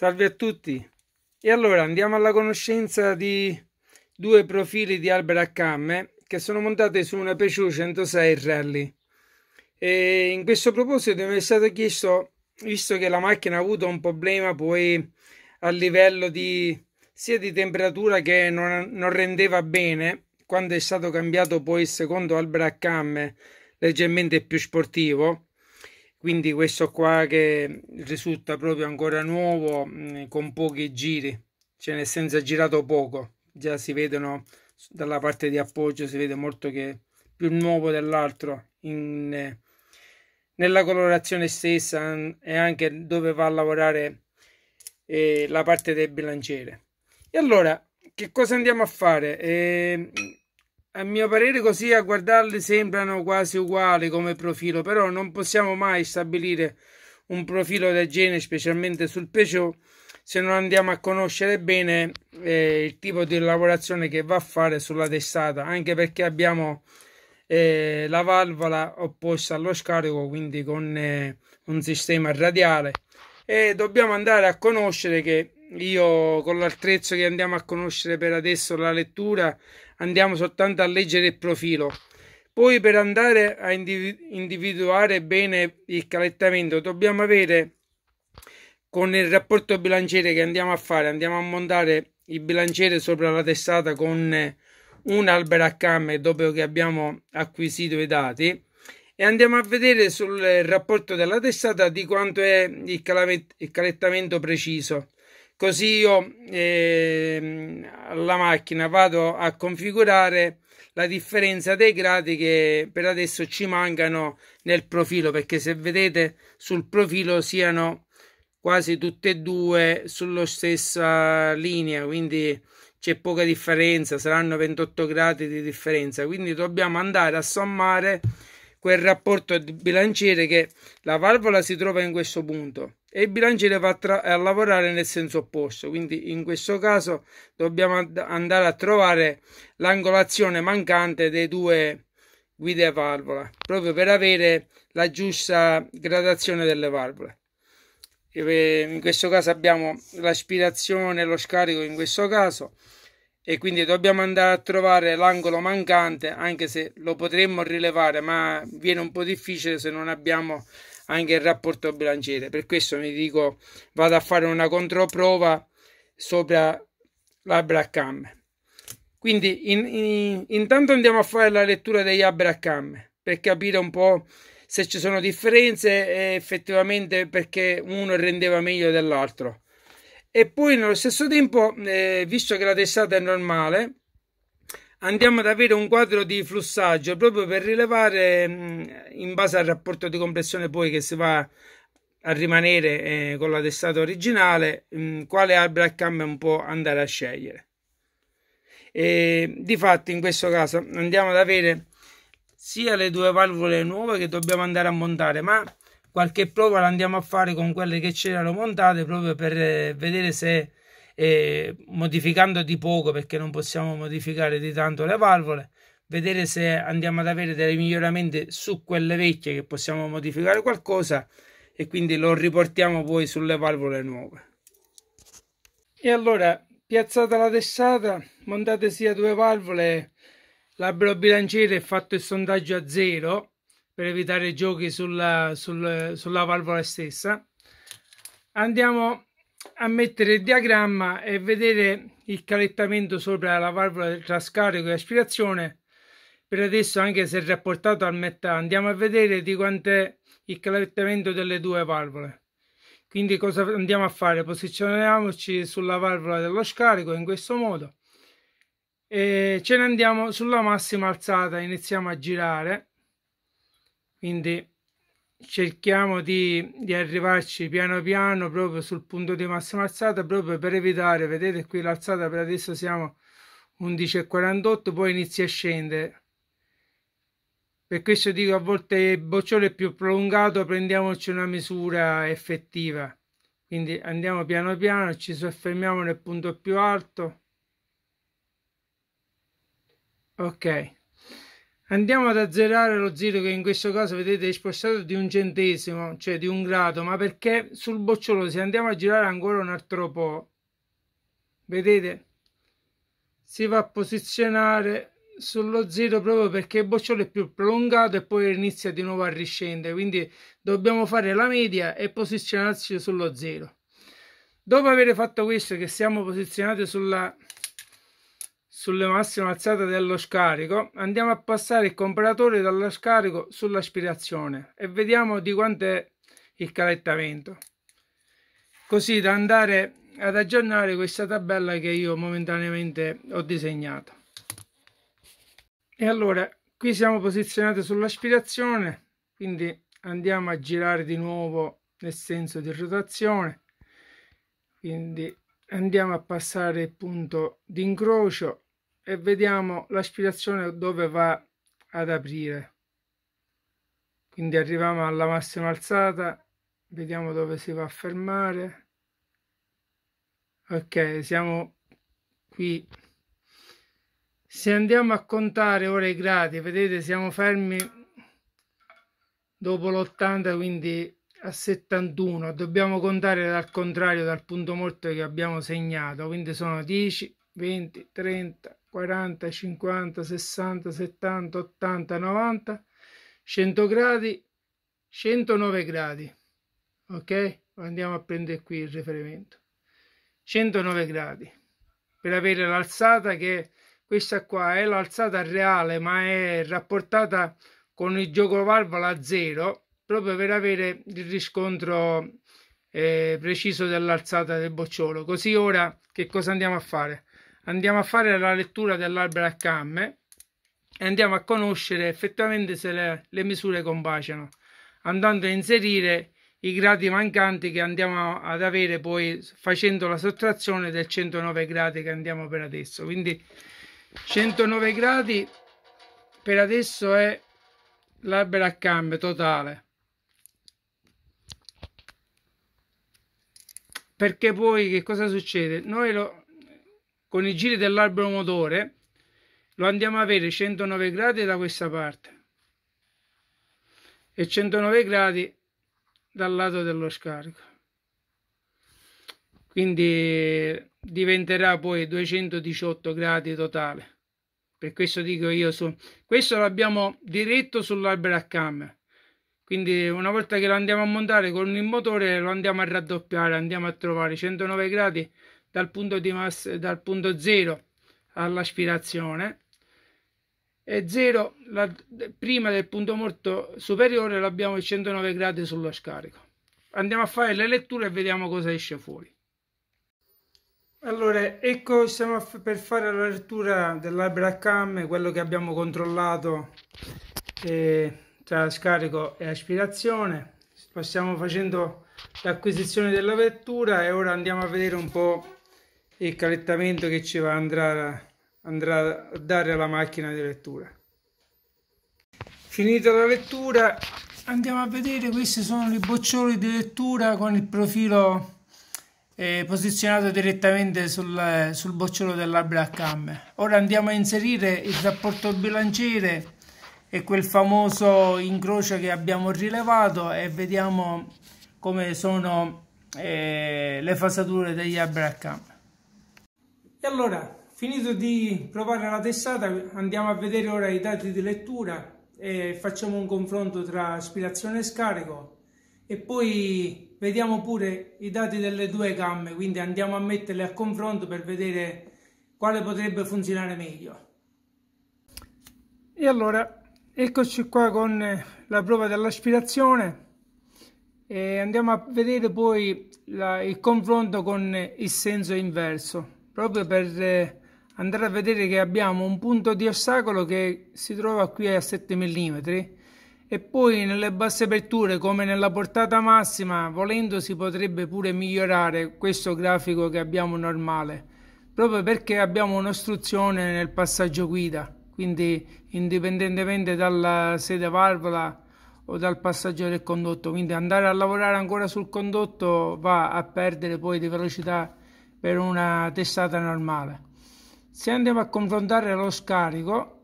Salve a tutti! E allora andiamo alla conoscenza di due profili di albero a camme che sono montate su una Peugeot 106 Rally. E in questo proposito mi è stato chiesto, visto che la macchina ha avuto un problema poi a livello di sia di temperatura che non, non rendeva bene quando è stato cambiato poi il secondo albero a camme leggermente più sportivo quindi questo qua che risulta proprio ancora nuovo mm, con pochi giri cioè nel senso ha girato poco già si vedono dalla parte di appoggio si vede molto che più nuovo dell'altro in, nella colorazione stessa e anche dove va a lavorare eh, la parte del bilanciere e allora che cosa andiamo a fare eh, a mio parere così a guardarli sembrano quasi uguali come profilo, però non possiamo mai stabilire un profilo del genere, specialmente sul Peugeot, se non andiamo a conoscere bene eh, il tipo di lavorazione che va a fare sulla testata, anche perché abbiamo eh, la valvola opposta allo scarico, quindi con eh, un sistema radiale e dobbiamo andare a conoscere che io con l'attrezzo che andiamo a conoscere per adesso la lettura andiamo soltanto a leggere il profilo. Poi per andare a individuare bene il calettamento dobbiamo avere con il rapporto bilanciere che andiamo a fare, andiamo a montare il bilanciere sopra la testata con un albero a camme dopo che abbiamo acquisito i dati e andiamo a vedere sul rapporto della testata di quanto è il, calettamento preciso. Così io eh, alla macchina vado a configurare la differenza dei gradi che per adesso ci mancano nel profilo perché se vedete sul profilo siano quasi tutte e due sulla stessa linea quindi c'è poca differenza saranno 28 gradi di differenza quindi dobbiamo andare a sommare quel rapporto bilanciere che la valvola si trova in questo punto e il bilanciere va tra- a lavorare nel senso opposto. Quindi in questo caso dobbiamo and- andare a trovare l'angolazione mancante dei due guide a valvola proprio per avere la giusta gradazione delle valvole. In questo caso abbiamo l'aspirazione, lo scarico in questo caso e quindi dobbiamo andare a trovare l'angolo mancante anche se lo potremmo rilevare ma viene un po' difficile se non abbiamo anche il rapporto bilanciere per questo mi dico vado a fare una controprova sopra l'Abraham quindi in, in, intanto andiamo a fare la lettura degli Abraham per capire un po' se ci sono differenze e eh, effettivamente perché uno rendeva meglio dell'altro e poi nello stesso tempo, eh, visto che la testata è normale, andiamo ad avere un quadro di flussaggio proprio per rilevare mh, mm, in base al rapporto di compressione poi che si va a rimanere eh, con la testata originale, mh, mm, quale albero a cambio un po' andare a scegliere. E, fatto in questo caso andiamo ad avere sia le due valvole nuove che dobbiamo andare a montare, ma qualche prova la andiamo a fare con quelle che c'erano montate proprio per eh, vedere se eh, modificando di poco perché non possiamo modificare di tanto le valvole vedere se andiamo ad avere dei miglioramenti su quelle vecchie che possiamo modificare qualcosa e quindi lo riportiamo poi sulle valvole nuove e allora piazzata la testata montate sia due valvole l'albero bilanciere è fatto il sondaggio a zero per evitare giochi sulla, sul, sulla valvola stessa andiamo a mettere il diagramma e vedere il calettamento sopra la valvola tra scarico e aspirazione per adesso anche se è rapportato al metà andiamo a vedere di quant'è il calettamento delle due valvole quindi cosa andiamo a fare posizioniamoci sulla valvola dello scarico in questo modo e ce ne andiamo sulla massima alzata iniziamo a girare quindi cerchiamo di, di, arrivarci piano piano proprio sul punto di massima alzata proprio per evitare vedete qui l'alzata per adesso siamo 11,48 poi inizia a scendere per questo dico a volte il bocciolo è più prolungato prendiamoci una misura effettiva quindi andiamo piano piano ci soffermiamo nel punto più alto ok andiamo ad azzerare lo zero che in questo caso vedete è spostato di un centesimo cioè di un grado ma perché sul bocciolo se andiamo a girare ancora un altro po vedete si va a posizionare sullo zero proprio perché il bocciolo è più prolungato e poi inizia di nuovo a riscendere quindi dobbiamo fare la media e posizionarci sullo zero dopo aver fatto questo che siamo posizionati sulla sulla massima alzata dello scarico, andiamo a passare il comparatore dallo scarico sull'aspirazione e vediamo di quanto è il calettamento. Così da andare ad aggiornare questa tabella che io momentaneamente ho disegnato. E allora, qui siamo posizionati sull'aspirazione, quindi andiamo a girare di nuovo nel senso di rotazione. Quindi andiamo a passare il punto d'incrocio e vediamo l'aspirazione dove va ad aprire quindi arriviamo alla massima alzata vediamo dove si va a fermare ok siamo qui se andiamo a contare ora i gradi vedete siamo fermi dopo l'80 quindi a 71 dobbiamo contare dal contrario dal punto morto che abbiamo segnato quindi sono 10 20, 30, 40, 50, 60, 70, 80, 90, 100 gradi, 109 gradi. Ok? Andiamo a prendere qui il riferimento. 109 gradi per avere l'alzata che questa qua è l'alzata reale ma è rapportata con il gioco valvola a zero proprio per avere il riscontro eh, preciso dell'alzata del bocciolo così ora che cosa andiamo a fare andiamo a fare la lettura dell'albero a camme e andiamo a conoscere effettivamente se le, le misure combaciano andando a inserire i gradi mancanti che andiamo ad avere poi facendo la sottrazione del 109 gradi che andiamo per adesso quindi 109 gradi per adesso è l'albero a camme totale perché poi che cosa succede noi lo, con i giri dell'albero motore lo andiamo a avere 109 gradi da questa parte e 109 gradi dal lato dello scarico quindi diventerà poi 218 gradi totale per questo dico io su questo l'abbiamo diretto sull'albero a cam quindi una volta che lo andiamo a montare con il motore lo andiamo a raddoppiare andiamo a trovare 109 gradi dal punto, di massa, dal punto 0 all'aspirazione e 0 la, prima del punto morto superiore l'abbiamo a 109 gradi sullo scarico. Andiamo a fare le letture e vediamo cosa esce fuori. Allora, ecco, siamo per fare la lettura dell'albero a dell'Abracam, quello che abbiamo controllato eh, tra scarico e aspirazione. stiamo facendo l'acquisizione della vettura e ora andiamo a vedere un po' il calettamento che ci andrà, andrà a dare alla macchina di lettura. Finita la lettura andiamo a vedere questi sono i boccioli di lettura con il profilo eh, posizionato direttamente sul, sul bocciolo dell'albero a camme. Ora andiamo a inserire il rapporto bilanciere e quel famoso incrocio che abbiamo rilevato e vediamo come sono eh, le fasature degli alberi a camme allora, finito di provare la testata, andiamo a vedere ora i dati di lettura e facciamo un confronto tra aspirazione e scarico e poi vediamo pure i dati delle due camme, quindi andiamo a metterle a confronto per vedere quale potrebbe funzionare meglio. E allora, eccoci qua con la prova dell'aspirazione e andiamo a vedere poi la, il confronto con il senso inverso proprio per eh, andare a vedere che abbiamo un punto di ostacolo che si trova qui a 7 mm e poi nelle basse aperture come nella portata massima volendo si potrebbe pure migliorare questo grafico che abbiamo normale proprio perché abbiamo un'ostruzione nel passaggio guida quindi indipendentemente dalla sede valvola o dal passaggio del condotto quindi andare a lavorare ancora sul condotto va a perdere poi di velocità per una testata normale se andiamo a confrontare lo scarico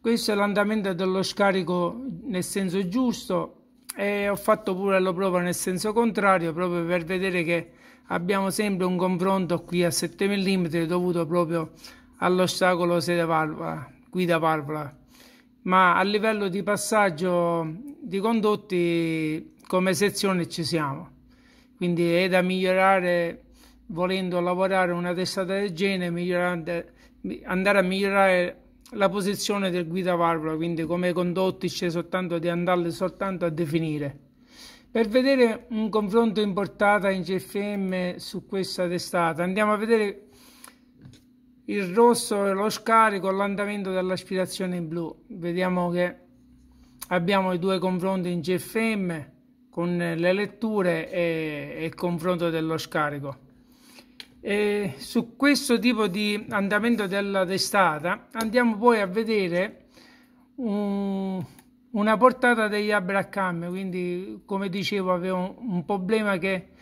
questo è l'andamento dello scarico nel senso giusto e ho fatto pure la prova nel senso contrario proprio per vedere che abbiamo sempre un confronto qui a 7 mm dovuto proprio all'ostacolo sede valvola guida valvola ma a livello di passaggio di condotti come sezione ci siamo quindi è da migliorare volendo lavorare una testata del genere, andare a migliorare la posizione del guida valvola, quindi come condotti c'è soltanto di andarle soltanto a definire. Per vedere un confronto in portata in CFM su questa testata, andiamo a vedere il rosso e lo scarico, l'andamento dell'aspirazione in blu. Vediamo che abbiamo i due confronti in CFM con le letture e il confronto dello scarico. E su questo tipo di andamento della testata andiamo poi a vedere un, una portata degli Abracam, quindi come dicevo avevo un, un problema che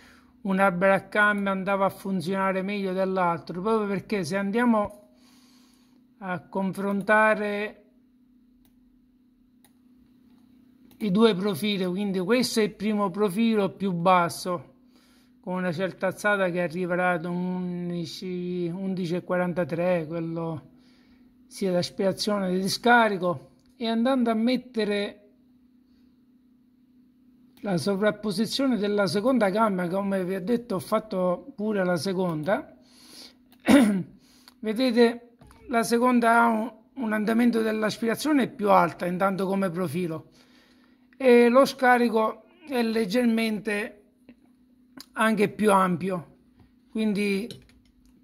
un Abracam andava a funzionare meglio dell'altro, proprio perché se andiamo a confrontare i due profili, quindi questo è il primo profilo più basso con una certa alzata che arriverà ad 11.43, quello sia da di scarico, e andando a mettere la sovrapposizione della seconda gamma, come vi ho detto ho fatto pure la seconda, vedete la seconda ha un, un andamento dell'aspirazione più alta intanto come profilo e lo scarico è leggermente anche più ampio quindi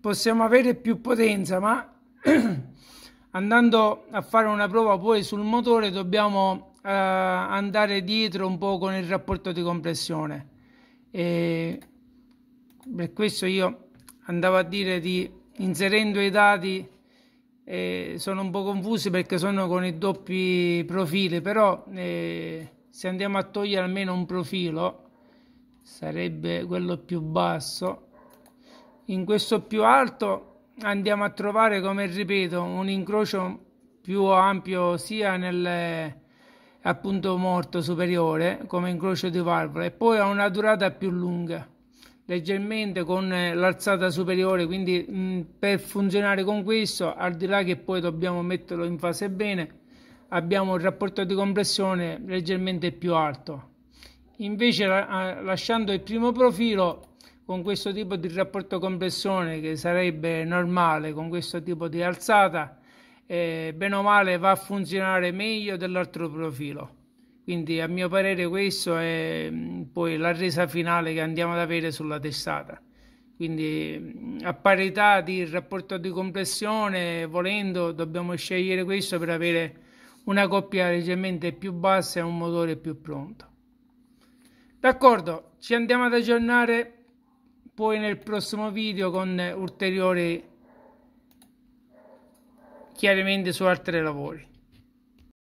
possiamo avere più potenza ma andando a fare una prova poi sul motore dobbiamo eh, andare dietro un po' con il rapporto di compressione e per questo io andavo a dire di inserendo i dati eh, sono un po' confusi perché sono con i doppi profili però eh, se andiamo a togliere almeno un profilo sarebbe quello più basso in questo più alto andiamo a trovare come ripeto un incrocio più ampio sia nel appunto morto superiore come incrocio di valvole e poi ha una durata più lunga leggermente con eh, l'alzata superiore quindi mh, mm, per funzionare con questo al di là che poi dobbiamo metterlo in fase bene abbiamo un rapporto di compressione leggermente più alto invece lasciando il primo profilo con questo tipo di rapporto compressione che sarebbe normale con questo tipo di alzata eh, bene o male va a funzionare meglio dell'altro profilo quindi a mio parere questo è mm, poi la resa finale che andiamo ad avere sulla testata quindi mm, a parità di rapporto di compressione volendo dobbiamo scegliere questo per avere una coppia leggermente più bassa e un motore più pronto D'accordo, ci andiamo ad aggiornare poi nel prossimo video con ulteriori chiarimenti su altri lavori.